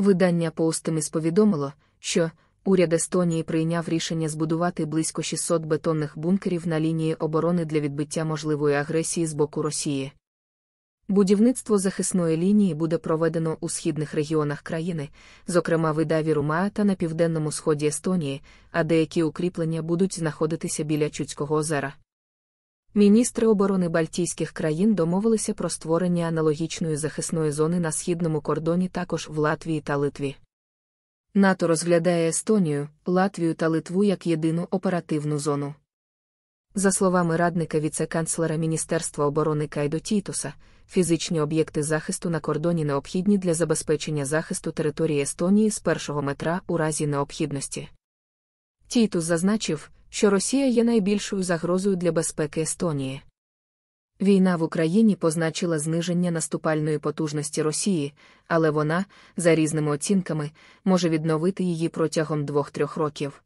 Видання Поустимис повідомило, що уряд Естонії прийняв рішення збудувати близько 600 бетонних бункерів на лінії оборони для відбиття можливої агресії з боку Росії. Будівництво захисної лінії буде проведено у східних регіонах країни, зокрема видаві Румаа та на південному сході Естонії, а деякі укріплення будуть знаходитися біля Чудського озера. Міністри оборони Балтійських країн домовилися про створення аналогічної захисної зони на східному кордоні також в Латвії та Литві. НАТО розглядає Естонію, Латвію та Литву як єдину оперативну зону. За словами радника віце-канцлера Міністерства оборони Кайдо Тітуса, фізичні об'єкти захисту на кордоні необхідні для забезпечення захисту території Естонії з першого метра у разі необхідності. Тітус зазначив, що Росія є найбільшою загрозою для безпеки Естонії. Війна в Україні позначила зниження наступальної потужності Росії, але вона, за різними оцінками, може відновити її протягом двох-трьох років.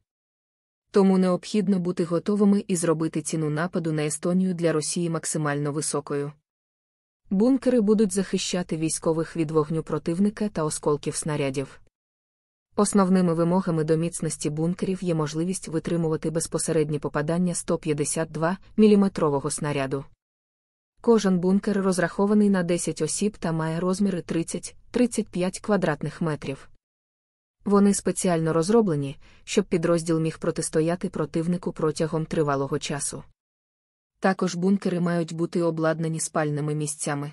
Тому необхідно бути готовими і зробити ціну нападу на Естонію для Росії максимально високою. Бункери будуть захищати військових від вогню противника та осколків снарядів. Основними вимогами до міцності бункерів є можливість витримувати безпосередні попадання 152 мм снаряду. Кожен бункер розрахований на 10 осіб та має розміри 30-35 квадратних метрів. Вони спеціально розроблені, щоб підрозділ міг протистояти противнику протягом тривалого часу. Також бункери мають бути обладнані спальними місцями.